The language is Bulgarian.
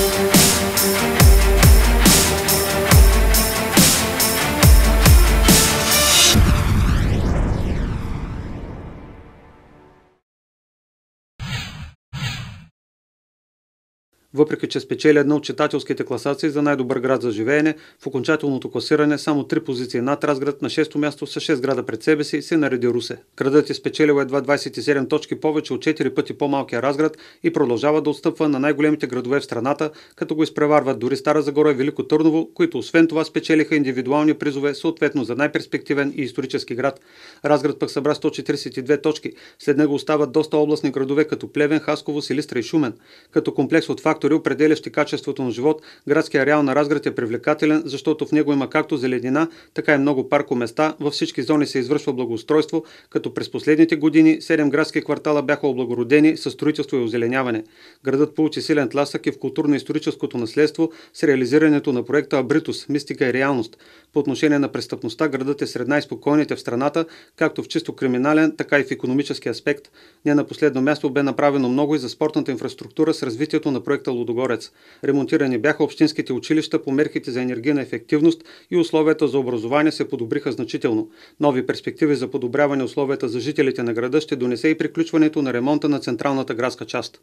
Thank you. Въпреки, че спечели една от читателските класации за най-добър град за живеене, в окончателното класиране само три позиции над разград на 6-то място с 6 града пред себе си се нареди Русе. Градът е спечелил едва 27 точки повече от 4 пъти по-малкия разград и продължава да отстъпва на най-големите градове в страната, като го изпреварват дори Стара Загора и Велико Търново, които освен това спечелиха индивидуални призове съответно за най-перспективен и исторически град. Разград пък събра 142 точки. След него остават доста областни градове като Плевен, Хасково, Силистра и Шумен. Като комплекс от факт фактори, определящи качеството на живот, градския реал на Разград е привлекателен, защото в него има както зеленина, така и много паркоместа. Във всички зони се извършва благоустройство, като през последните години 7 градски квартала бяха облагородени с строителство и озеленяване. Градът получи силен тласък и в културно-историческото наследство с реализирането на проекта Абритус – мистика и реалност. По отношение на престъпността, градът е сред най-спокойните в страната, както в чисто криминален, така и в економически аспект. Не на последно място бе направено много и за спортната инфраструктура с развитието на проекта общината Лудогорец. Ремонтирани бяха общинските училища по мерките за енергийна ефективност и условията за образование се подобриха значително. Нови перспективи за подобряване условията за жителите на града ще донесе и приключването на ремонта на централната градска част.